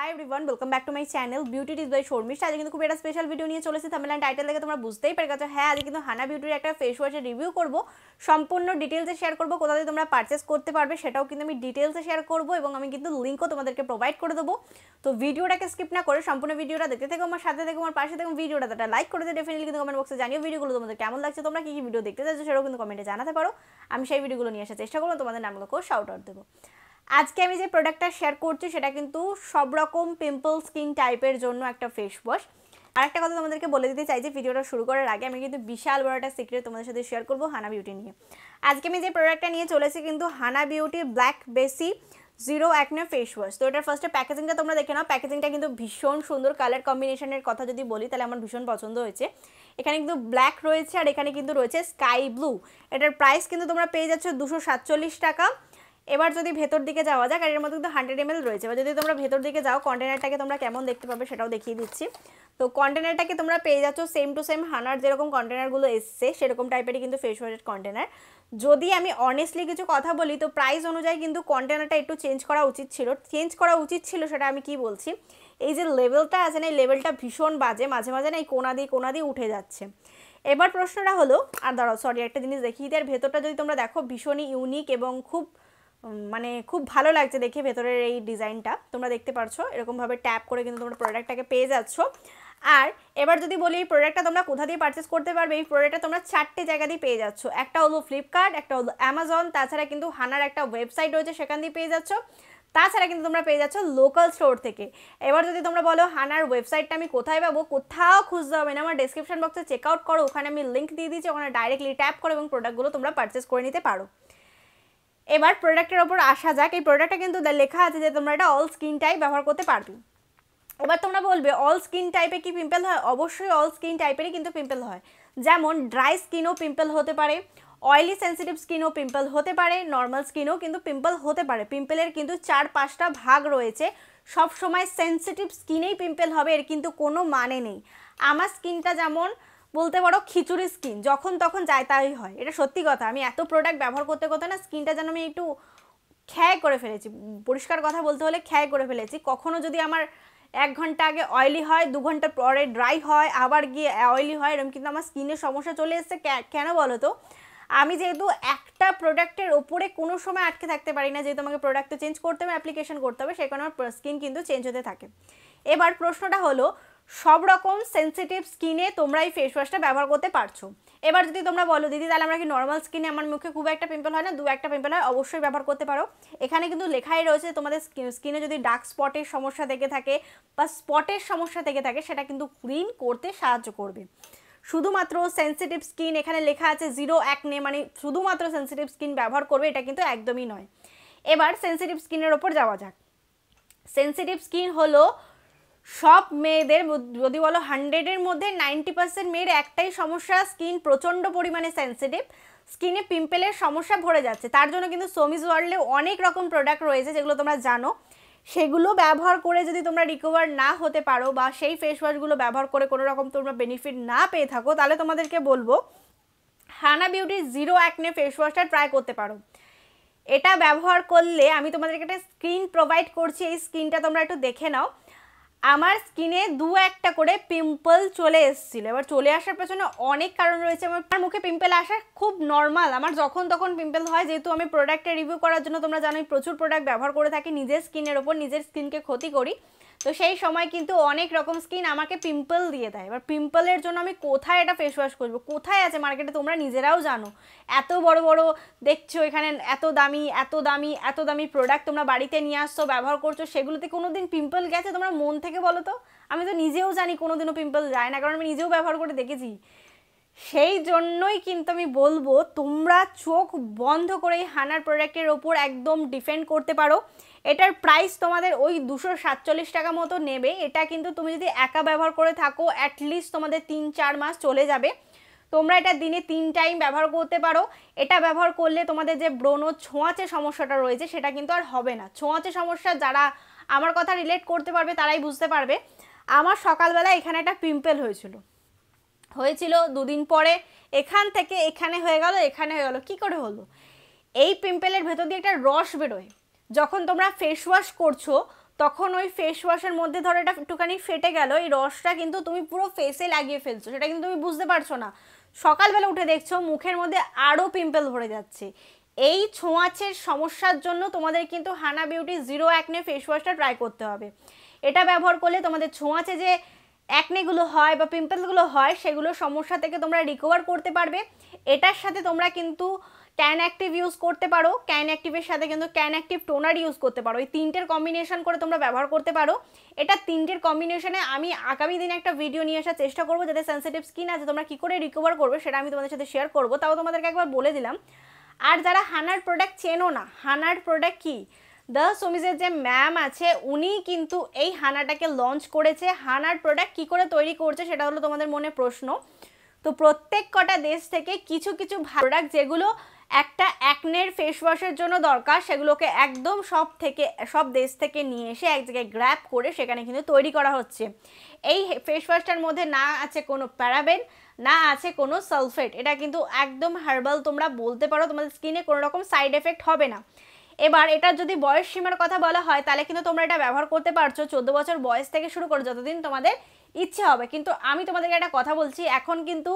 High everyone welcome back to my channel beauty this by Sharmistha আজকে কিন্তু খুব একটা স্পেশাল ভিডিও নিয়ে চলেছে থামলান টাইটেল দেখে তোমরা বুঝতেই পারে গেছো হ্যাঁ আজকে কিন্তু হানা বিউটির একটা ফেস ওয়াশের রিভিউ করব সম্পূর্ণ ডিটেলসে শেয়ার করবো কোথা দিয়ে তোমরা পারচেস করতে পারবে সেটাও কিন্তু আমি ডিটেলসে শেয়ার করবো এবং আমি কিন্তু লিঙ্কও তোমাদেরকে প্রোভাইড করে দেবো তো ভিডিওটাকে স্কিপ না করে সম্পূর্ণ ভিডিওটা দেখতে থাকো আমার সাথে থেকে আমার পাশে থেকে ভিডিওটা তাটা লাইক করে দিয়ে ডেফিনেটলি কিন্তু কমেন্ট বক্সে জানিও ভিডিওগুলো তোমাদের কেমন লাগছে তোমরা কী কী ভিডিও দেখতে চাইছো সেটাও কিন্তু কমেন্টে জানাতে পারো আমি সেই ভিডিওগুলো নিয়ে আসার চেষ্টা করবো তোমাদের নামগুলোকেও শাউট আউট দেবো আজকে আমি যে প্রোডাক্টটা শেয়ার করছি সেটা কিন্তু সব রকম পিম্পল স্কিন টাইপের জন্য একটা ফেসওয়াশ আর একটা কথা তোমাদেরকে বলে দিতে চাই যে ভিডিওটা শুরু করার আগে আমি কিন্তু বিশাল বড় একটা সিক্রেট তোমাদের সাথে শেয়ার করবো হানা বিউটি নিয়ে আজকে আমি যে প্রোডাক্টটা নিয়ে চলেছি কিন্তু হানা বিউটি ব্ল্যাক বেসি জিরো অ্যাকনে ফেস ওয়াশ তো এটার ফার্স্টে প্যাকেজিংটা তোমরা দেখে নাও প্যাকেজিংটা কিন্তু ভীষণ সুন্দর কালার কম্বিনেশনের কথা যদি বলি তাহলে আমার ভীষণ পছন্দ হয়েছে এখানে কিন্তু ব্ল্যাক রয়েছে আর এখানে কিন্তু রয়েছে স্কাই ব্লু এটার প্রাইস কিন্তু তোমরা পেয়ে যাচ্ছ দুশো টাকা এবার যদি ভেতর দিকে যাওয়া যাক আর এর মধ্যে কিন্তু হান্ড্রেড এমএল রয়েছে এবার যদি তোমরা ভেতর দিকে যাও কন্টেনারটাকে তোমরা কেমন দেখতে পাবে সেটাও দেখিয়ে দিচ্ছি তো কন্টেনারটাকে তোমরা পেয়ে যাচ্ছ সেম টু সেম হানার যেরকম কন্টেনারগুলো এসছে সেরকম টাইপেরই কিন্তু ফেস ওয়াশের কন্টেনার যদি আমি অনেস্টলি কিছু কথা বলি তো প্রাইস অনুযায়ী কিন্তু কন্টেনারটা একটু চেঞ্জ করা উচিত ছিল চেঞ্জ করা উচিত ছিল সেটা আমি কি বলছি এই যে লেভেলটা আছে না এই লেভেলটা ভীষণ বাজে মাঝে মাঝে না এই কোনা দিয়ে কোনা দিয়ে উঠে যাচ্ছে এবার প্রশ্নটা হলো আর দাঁড়াও সরি একটা জিনিস দেখিয়ে দিই আর ভেতরটা যদি তোমরা দেখো ভীষণই ইউনিক এবং খুব মানে খুব ভালো লাগছে দেখে ভেতরের এই ডিজাইনটা তোমরা দেখতে পারছো এরকমভাবে ট্যাপ করে কিন্তু তোমরা প্রোডাক্টটাকে পেয়ে যাচ্ছ আর এবার যদি বলি এই প্রোডাক্টটা তোমরা কোথা দিয়ে পারচেস করতে পারবে এই প্রোডাক্টটা তোমরা চারটে জায়গা দিয়ে পেয়ে যাচ্ছ একটা হলো ফ্লিপকার্ট একটা হলো অ্যামাজন তাছাড়া কিন্তু হানার একটা ওয়েবসাইট রয়েছে সেখান দিয়ে পেয়ে যাচ্ছ তাছাড়া কিন্তু তোমরা পেয়ে যাচ্ছ লোকাল স্টোর থেকে এবার যদি তোমরা বলো হানার ওয়েবসাইটটা আমি কোথায় পাবো কোথাও খুঁজতে হবে না আমার ডিসক্রিপশন বক্সে চেক আউট করো ওখানে আমি লিঙ্ক দিয়ে দিয়েছি ওখানে ডাইরেক্টলি ট্যাপ করো এবং প্রোডাক্টগুলো তোমরা পারচেস করে নিতে পারো এবার প্রোডাক্টের ওপর আসা যাক এই প্রোডাক্টটা কিন্তু লেখা আছে যে তোমরা এটা অল স্কিন টাইপ ব্যবহার করতে পারবে এবার তোমরা বলবে অল স্কিন টাইপে কি পিম্পল হয় অবশ্যই অল স্কিন টাইপেরই কিন্তু পিম্পল হয় যেমন ড্রাই স্কিনও পিম্পল হতে পারে অয়েলি সেন্সিটিভ স্কিনও পিম্পল হতে পারে নর্মাল স্কিনও কিন্তু পিম্পল হতে পারে পিম্পলের কিন্তু চার পাঁচটা ভাগ রয়েছে সব সময় সেন্সিটিভ স্কিনেই পিম্পল হবে এর কিন্তু কোনো মানে নেই আমার স্কিনটা যেমন বলতে পারো খিচুড়ি স্কিন যখন তখন যায় তাই হয় এটা সত্যি কথা আমি এত প্রোডাক্ট ব্যবহার করতে করতে না স্কিনটা যেন আমি একটু খ্যায় করে ফেলেছি পরিষ্কার কথা বলতে হলে খ্যায় করে ফেলেছি কখনো যদি আমার এক ঘন্টা আগে অয়েলি হয় দু ঘন্টা পরে ড্রাই হয় আবার গিয়ে অয়েলি হয় এরকম কিন্তু আমার স্কিনের সমস্যা চলে এসছে কেন বলো তো আমি যেহেতু একটা প্রোডাক্টের ওপরে কোনো সময় আটকে থাকতে পারি না যেহেতু আমাকে প্রোডাক্ট চেঞ্জ করতে হবে অ্যাপ্লিকেশন করতে হবে সেখানে আমার স্কিন কিন্তু চেঞ্জ হতে থাকে এবার প্রশ্নটা হলো সব রকম সেন্সিটিভ স্কিনে তোমরা এই ফেস ওয়াশটা ব্যবহার করতে পারছো এবার যদি তোমরা বলো দিদি তাহলে আমরা কি নর্মাল স্কিনে আমার মুখে খুব একটা পিম্পল হয় না দু একটা পিম্পল হয় অবশ্যই ব্যবহার করতে পারো এখানে কিন্তু লেখাই রয়েছে তোমাদের স্কিনে যদি ডার্ক স্পটের সমস্যা থেকে থাকে বা স্পটের সমস্যা থেকে থাকে সেটা কিন্তু ক্লিন করতে সাহায্য করবে শুধুমাত্র সেন্সিটিভ স্কিন এখানে লেখা আছে জিরো নে মানে শুধুমাত্র সেন্সিটিভ স্কিন ব্যবহার করবে এটা কিন্তু একদমই নয় এবার সেন্সিটিভ স্কিনের ওপর যাওয়া যাক সেন্সিটিভ স্কিন হলো সব মেয়েদের যদি বলো হান্ড্রেডের মধ্যে নাইনটি পার্সেন্ট মেয়ের একটাই সমস্যা স্কিন প্রচণ্ড পরিমাণে সেন্সিটিভ স্কিনে পিম্পেলের সমস্যা ভরে যাচ্ছে তার জন্য কিন্তু সোমিজ ওয়ার্ল্ডে অনেক রকম প্রোডাক্ট রয়েছে যেগুলো তোমরা জানো সেগুলো ব্যবহার করে যদি তোমরা রিকভার না হতে পারো বা সেই ফেস ওয়াশগুলো ব্যবহার করে কোনো রকম তোমরা বেনিফিট না পেয়ে থাকো তাহলে তোমাদেরকে বলবো হানা বিউটির জিরো অ্যাকনে ফেস ওয়াশটা ট্রাই করতে পারো এটা ব্যবহার করলে আমি তোমাদেরকে একটা স্ক্রিন প্রোভাইড করছি এই স্ক্রিনটা তোমরা একটু দেখে নাও আমার স্কিনে দু একটা করে পিম্পল চলে এসেছিল এবার চলে আসার পেছনে অনেক কারণ রয়েছে আমার মুখে পিম্পল আসা খুব নর্মাল আমার যখন তখন পিম্পল হয় যেহেতু আমি প্রোডাক্টের রিভিউ করার জন্য তোমরা জানো প্রচুর প্রোডাক্ট ব্যবহার করে থাকি নিজের স্কিনের ওপর নিজের স্কিনকে ক্ষতি করি তো সেই সময় কিন্তু অনেক রকম স্কিন আমাকে পিম্পল দিয়ে দেয় এবার পিম্পলের জন্য আমি কোথায় এটা ফেস ওয়াশ করবো কোথায় আছে মার্কেটে তোমরা নিজেরাও জানো এত বড় বড় দেখছো এখানে এত দামি এত দামি এত দামি প্রোডাক্ট তোমরা বাড়িতে নিয়ে আসছো ব্যবহার করছো সেগুলোতে কোনো দিন পিম্পল গেছে তোমরা মন থেকে বলো তো আমি তো নিজেও জানি কোনো দিনও পিম্পল যায় না কারণ আমি নিজেও ব্যবহার করে দেখেছি সেই জন্যই কিন্তু আমি বলবো তোমরা চোখ বন্ধ করে হানার প্রোডাক্টের ওপর একদম ডিফেন্ড করতে পারো এটার প্রাইস তোমাদের ওই দুশো সাতচল্লিশ টাকা মতো নেবে এটা কিন্তু তুমি যদি একা ব্যবহার করে থাকো অ্যাটলিস্ট তোমাদের তিন চার মাস চলে যাবে তোমরা এটা দিনে তিন টাইম ব্যবহার করতে পারো এটা ব্যবহার করলে তোমাদের যে ব্রণ ছোঁয়াচে সমস্যাটা রয়েছে সেটা কিন্তু আর হবে না ছোঁয়াচে সমস্যা যারা আমার কথা রিলেট করতে পারবে তারাই বুঝতে পারবে আমার সকালবেলা এখানে একটা পিম্পল হয়েছিল হয়েছিল দুদিন পরে এখান থেকে এখানে হয়ে গেল এখানে হয়ে গেল কি করে হলো এই পিম্পেলের ভেতর দিয়ে একটা রস বেরোয় যখন তোমরা ফেস ওয়াশ করছো তখন ওই ফেস ওয়াশের মধ্যে ধরো এটা একটুখানি ফেটে গেল এই রসটা কিন্তু তুমি পুরো ফেসে লাগিয়ে ফেলছো সেটা কিন্তু তুমি বুঝতে পারছো না সকালবেলা উঠে দেখছো মুখের মধ্যে আরও পিম্পল ভরে যাচ্ছে এই ছোঁয়াচের সমস্যার জন্য তোমাদের কিন্তু Hana beauty zero acne face ওয়াশটা ট্রাই করতে হবে এটা ব্যবহার করলে তোমাদের ছোঁয়াচে যে অ্যাকনেগুলো হয় বা পিম্পলগুলো হয় সেগুলো সমস্যা থেকে তোমরা রিকভার করতে পারবে এটার সাথে তোমরা কিন্তু ক্যান অ্যাক্টিভ ইউজ করতে পারো ক্যান অ্যাক্টিভের সাথে কিন্তু ক্যান অ্যাক্টিভ টোনার ইউজ করতে পারো এই তিনটের কম্বিনেশন করে তোমরা ব্যবহার করতে পারো এটা তিনটের কম্বিনেশনে আমি আগামী দিনে একটা ভিডিও নিয়ে আসার চেষ্টা করবো যাতে সেন্সিটিভ স্কিন আছে তোমরা কী করে রিকভার করবে সেটা আমি তোমাদের সাথে শেয়ার করবো তাও তোমাদেরকে একবার বলে দিলাম আর যারা হানার প্রোডাক্ট চেনো না হানার প্রোডাক্ট কী দ্য সোমিজের যে ম্যাম আছে উনি কিন্তু এই হানাটাকে লঞ্চ করেছে হানার প্রোডাক্ট কি করে তৈরি করছে সেটা হলো তোমাদের মনে প্রশ্ন তো প্রত্যেক কটা দেশ থেকে কিছু কিছু প্রোডাক্ট যেগুলো একটা অ্যাকনের ফেস ওয়াশের জন্য দরকার সেগুলোকে একদম সব থেকে সব দেশ থেকে নিয়ে এসে এক জায়গায় গ্র্যাপ করে সেখানে কিন্তু তৈরি করা হচ্ছে এই ফেস ওয়াশটার মধ্যে না আছে কোনো প্যারাবেন না আছে কোনো সালফেট এটা কিন্তু একদম হার্বাল তোমরা বলতে পারো তোমাদের স্কিনে কোনো রকম সাইড এফেক্ট হবে না এবার এটা যদি বয়স সীমার কথা বলা হয় তাহলে কিন্তু তোমরা এটা ব্যবহার করতে পারছো চোদ্দ বছর বয়স থেকে শুরু করে যতদিন তোমাদের ইচ্ছে হবে কিন্তু আমি তোমাদেরকে একটা কথা বলছি এখন কিন্তু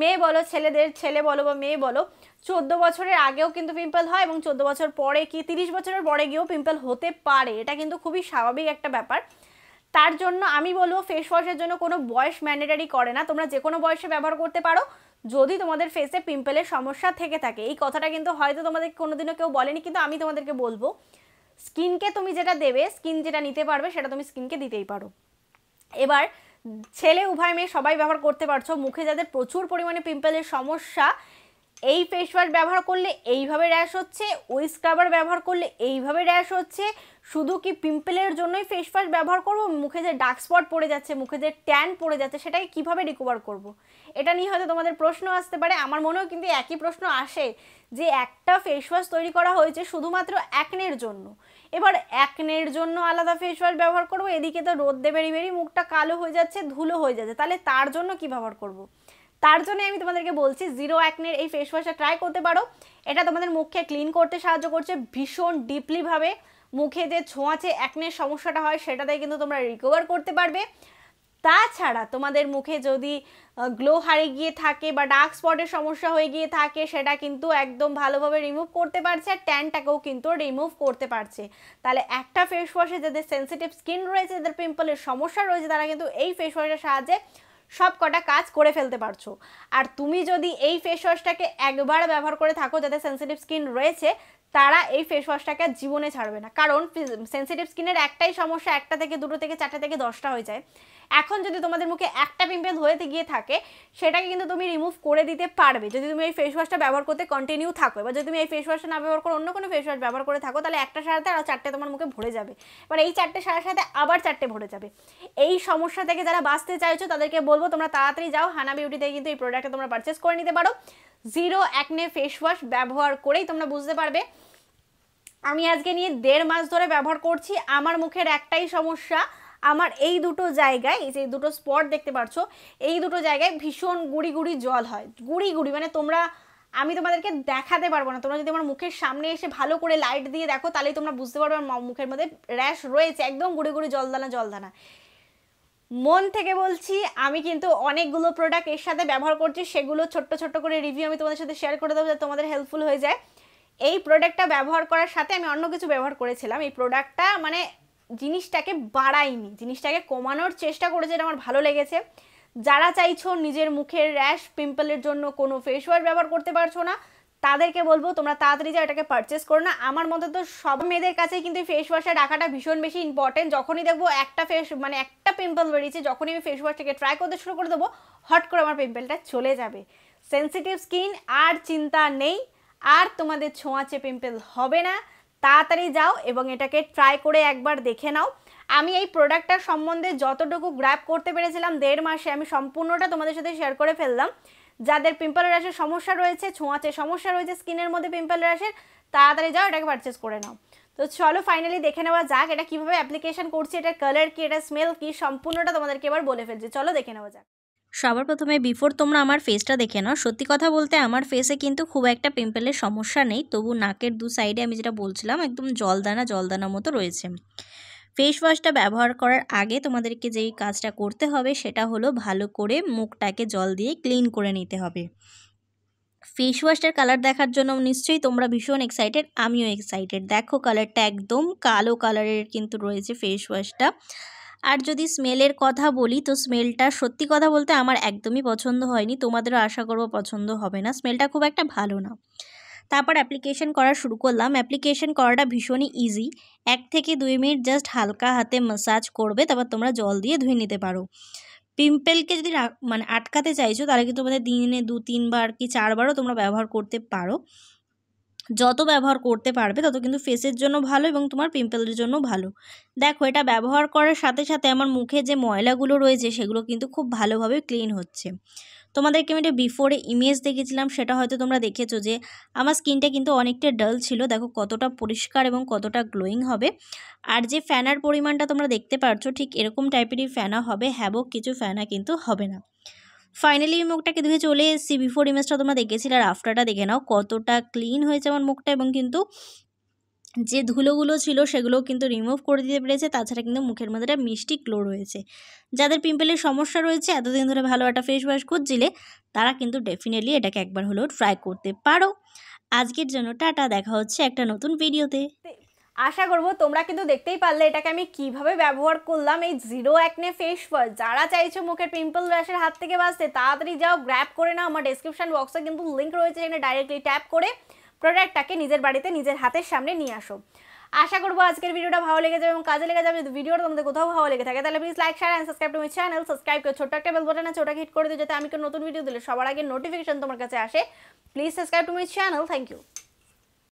মেয়ে বলো ছেলেদের ছেলে বলো বা মেয়ে বলো চোদ্দ বছরের আগেও কিন্তু পিম্পল হয় এবং চোদ্দ বছর পরে কি তিরিশ বছরের পরে গিয়েও পিম্পল হতে পারে এটা কিন্তু খুবই স্বাভাবিক একটা ব্যাপার তার জন্য আমি বলবো ফেস ওয়াশের জন্য কোনো বয়স ম্যান্ডেটারি করে না তোমরা যে কোনো বয়সে ব্যবহার করতে পারো যদি তোমাদের ফেসে পিম্পলের সমস্যা থেকে থাকে এই কথাটা কিন্তু হয়তো তোমাদের কোনোদিনও কেউ বলেনি কিন্তু আমি তোমাদেরকে বলবো স্কিনকে তুমি যেটা দেবে স্কিন যেটা নিতে পারবে সেটা তুমি স্কিনকে দিতেই পারো এবার ছেলে উভয় মেয়ে সবাই ব্যবহার করতে পারছো মুখে যাদের প্রচুর পরিমাণে পিম্পলের সমস্যা এই ফেস ওয়াশ ব্যবহার করলে এইভাবে র্যাশ হচ্ছে ওই স্ক্রাবার ব্যবহার করলে এইভাবে র্যাশ হচ্ছে শুধু কি পিম্পলের জন্যই ফেস ওয়াশ ব্যবহার করব মুখে যে ডার্ক স্পট পড়ে যাচ্ছে মুখে যে ট্যান পড়ে যাচ্ছে সেটাকে কিভাবে রিকভার করব। এটা নিয়ে হয়তো তোমাদের প্রশ্ন আসতে পারে আমার মনেও কিন্তু একই প্রশ্ন আসে যে একটা ফেস ওয়াশ তৈরি করা হয়েছে শুধুমাত্র একনের জন্য এবার একনের জন্য আলাদা ফেস ওয়াশ ব্যবহার করব এদিকে তো রোদ বেরিয়ে বেরি মুখটা কালো হয়ে যাচ্ছে ধুলো হয়ে যাচ্ছে তাহলে তার জন্য কি ব্যবহার করব। তার জন্য আমি তোমাদেরকে বলছি জিরো অ্যাকনের এই ফেস ওয়াশটা ট্রাই করতে পারো এটা তোমাদের মুখকে ক্লিন করতে সাহায্য করছে ভীষণ ডিপলিভাবে মুখে যে ছোঁয়াচে অ্যাকনের সমস্যাটা হয় সেটাতে কিন্তু তোমরা রিকভার করতে পারবে তাছাড়া তোমাদের মুখে যদি গ্লো হারিয়ে গিয়ে থাকে বা ডার্ক স্পটের সমস্যা হয়ে গিয়ে থাকে সেটা কিন্তু একদম ভালোভাবে রিমুভ করতে পারছে আর ট্যানটাকেও কিন্তু রিমুভ করতে পারছে তাহলে একটা ফেস ওয়াশে যাদের সেন্সিটিভ স্কিন রয়েছে যাদের পিম্পলের সমস্যা রয়েছে তারা কিন্তু এই ফেস ওয়াশের সাহায্যে সব কটা কাজ করে ফেলতে পারছো আর তুমি যদি এই ফেস ওয়াশটাকে একবার ব্যবহার করে থাকো যাদের সেন্সিটিভ স্কিন রয়েছে তারা এই ফেস ওয়াশটাকে জীবনে ছাড়বে না কারণ সেন্সিটিভ স্কিনের একটাই সমস্যা একটা থেকে দুটো থেকে চারটা থেকে দশটা হয়ে যায় এখন যদি তোমাদের মুখে একটা পিম্পল হয়েতে গিয়ে থাকে সেটাকে কিন্তু তুমি রিমুভ করে দিতে পারবে যদি তুমি এই ফেস ওয়াশটা ব্যবহার করতে কন্টিনিউ থাকো এবার যদি তুমি এই ফেস ওয়াশটা না ব্যবহার করো অন্য কোনো ফেস ওয়াশ ব্যবহার করে থাকো তাহলে একটা সারাতে আরও চারটে তোমার মুখে ভরে যাবে এবার এই চারটে সারার সাথে আবার চারটে ভরে যাবে এই সমস্যা থেকে যারা বাঁচতে চাইছো তাদেরকে বলবো তোমরা তাড়াতাড়ি যাও হানা বিউটিতে কিন্তু এই প্রোডাক্টটা তোমরা পারচেস করে নিতে পারো জিরো অ্যাকনে ফেস ওয়াশ ব্যবহার করেই তোমরা বুঝতে পারবে আমি আজকে নিয়ে দেড় মাস ধরে ব্যবহার করছি আমার মুখের একটাই সমস্যা আমার এই দুটো জায়গায় এই যে দুটো স্পট দেখতে পাচ্ছ এই দুটো জায়গায় ভীষণ গুড়ি গুড়ি জল হয় গুড়ি গুড়ি মানে তোমরা আমি তোমাদেরকে দেখাতে পারবো না তোমরা যদি আমার মুখের সামনে এসে ভালো করে লাইট দিয়ে দেখো তাহলেই তোমরা বুঝতে পারবে আমার মুখের মধ্যে র্যাশ রয়েছে একদম গুড়ি গুড়ি জলদানা জলদানা মন থেকে বলছি আমি কিন্তু অনেকগুলো প্রোডাক্ট এর সাথে ব্যবহার করছি সেগুলো ছোট্ট ছোট্ট করে রিভিউ আমি তোমাদের সাথে শেয়ার করে দেবো যাতে তোমাদের হেল্পফুল হয়ে যায় এই প্রোডাক্টটা ব্যবহার করার সাথে আমি অন্য কিছু ব্যবহার করেছিলাম এই প্রোডাক্টটা মানে জিনিসটাকে বাড়াইনি জিনিসটাকে কমানোর চেষ্টা করেছে এটা আমার ভালো লেগেছে যারা চাইছো নিজের মুখের র্যাশ পিম্পলের জন্য কোনো ফেস ওয়াশ ব্যবহার করতে পারছো না তাদেরকে বলবো তোমরা তাড়াতাড়ি যা এটাকে পারচেস করো না আমার মতে তো সব মেয়েদের কাছে কিন্তু ফেস ওয়াশে রাখাটা ভীষণ বেশি ইম্পর্টেন্ট যখনই দেখবো একটা ফেস মানে একটা পিম্পল বেরিয়েছে যখনই আমি ফেস ওয়াশটাকে ট্রাই করতে শুরু করে দেবো হট করে আমার পিম্পলটা চলে যাবে সেন্সিটিভ স্কিন আর চিন্তা নেই আর তোমাদের ছোঁয়াচে পিম্পল হবে না তাড়াতাড়ি যাও এবং এটাকে ট্রাই করে একবার দেখে নাও আমি এই প্রোডাক্টটার সম্বন্ধে যতটুকু গ্র্যাপ করতে পেরেছিলাম দেড় মাসে আমি সম্পূর্ণটা তোমাদের সাথে শেয়ার করে ফেললাম যাদের পিম্পল র্যাশের সমস্যা রয়েছে ছোঁয়াচে সমস্যা রয়েছে স্কিনের মধ্যে পিম্পল র্যাশের তাড়াতাড়ি যাও এটাকে পারচেস করে নাও তো চলো ফাইনালি দেখে নেওয়া যাক এটা কীভাবে অ্যাপ্লিকেশন করছি এটার কালার কী এটা স্মেল কী সম্পূর্ণটা তোমাদেরকে এবার বলে ফেলছি চলো দেখে নেওয়া যাক সবার প্রথমে বিফোর তোমরা আমার ফেসটা দেখে নাও সত্যি কথা বলতে আমার ফেসে কিন্তু খুব একটা পিম্পলের সমস্যা নেই তবু নাকের দু সাইডে আমি যেটা বলছিলাম একদম জলদানা জলদানা মতো রয়েছে ফেস ওয়াশটা ব্যবহার করার আগে তোমাদেরকে যেই কাজটা করতে হবে সেটা হলো ভালো করে মুখটাকে জল দিয়ে ক্লিন করে নিতে হবে ফেস ওয়াশটার কালার দেখার জন্য নিশ্চয়ই তোমরা ভীষণ এক্সাইটেড আমিও এক্সাইটেড দেখো কালারটা একদম কালো কালারের কিন্তু রয়েছে ফেস ওয়াশটা আর যদি স্মেলের কথা বলি তো স্মেলটা সত্যি কথা বলতে আমার একদমই পছন্দ হয়নি তোমাদেরও আশা করব পছন্দ হবে না স্মেলটা খুব একটা ভালো না তারপর অ্যাপ্লিকেশন করা শুরু করলাম অ্যাপ্লিকেশন করাটা ভীষণই ইজি এক থেকে দুই মিনিট জাস্ট হালকা হাতে ম্যাসাজ করবে তারপর তোমরা জল দিয়ে ধুয়ে নিতে পারো পিম্পলকে যদি মানে আটকাতে চাইছো তাহলে কিন্তু তোমাদের দিনে দু তিনবার কি চারবারও তোমরা ব্যবহার করতে পারো যত ব্যবহার করতে পারবে তত কিন্তু ফেসের জন্য ভালো এবং তোমার পিম্পলের জন্য ভালো দেখো এটা ব্যবহার করার সাথে সাথে আমার মুখে যে ময়লাগুলো রয়েছে সেগুলো কিন্তু খুব ভালোভাবে ক্লিন হচ্ছে তোমাদেরকে আমি এটা বিফোরে ইমেজ দেখেছিলাম সেটা হয়তো তোমরা দেখেছো যে আমার স্কিনটা কিন্তু অনেকটা ডাল ছিল দেখো কতটা পরিষ্কার এবং কতটা গ্লোয়িং হবে আর যে ফ্যানার পরিমাণটা তোমরা দেখতে পারছো ঠিক এরকম টাইপেরই ফ্যানা হবে হ্যাবক কিছু ফ্যানা কিন্তু হবে না ফাইনালি আমি মুখটাকে ধুয়ে চলে এসেছি বিফোর ইমেজটা তোমরা দেখেছিলে আর আফটারটা দেখে নাও কতটা ক্লিন হয়েছে আমার মুখটা এবং কিন্তু যে ধুলোগুলো ছিল সেগুলো কিন্তু রিমুভ করে দিতে পেরেছে তাছাড়া কিন্তু মুখের মধ্যে একটা মিষ্টি ক্লো রয়েছে যাদের পিম্পলের সমস্যা রয়েছে এতদিন ধরে ভালো একটা ফেস ওয়াশ খুঁজছিলে তারা কিন্তু ডেফিনেটলি এটাকে একবার হলেও ট্রাই করতে পারো আজকের জন্য টাটা দেখা হচ্ছে একটা নতুন ভিডিওতে আশা করবো তোমরা কিন্তু দেখতেই পারলে এটাকে আমি কিভাবে ব্যবহার করলাম এই জিরো অ্যাকনে ফেস ওয়াশ যারা চাইছো মুখের পিম্পল র্যাশের হাত থেকে বাঁচতে তাড়াতাড়ি যাও গ্র্যাপ করে নাও আমার ডিসক্রিপশান বক্সে কিন্তু লিঙ্ক রয়েছে এখানে ডাইরেক্টলি ট্যাপ করে প্রোডাক্টটাকে নিজের বাড়িতে নিজের হাতের সামনে নিয়ে আসো আশা করবো আজকের ভিডিওটা ভালো লেগে যাবে এবং কাজে লেগে যাবে যদি ভিডিওটা তোমাদের কোথাও ভালো লেগে থাকে তাহলে please like share and subscribe to my channel subscribe করে ছোট্ট একটা বেল বাটন আছে ওটাকে হিট করে দিও যাতে আমি কোনো নতুন ভিডিও দিলে সবার আগে নোটিফিকেশন তোমার কাছে আসে please subscribe to my channel thank you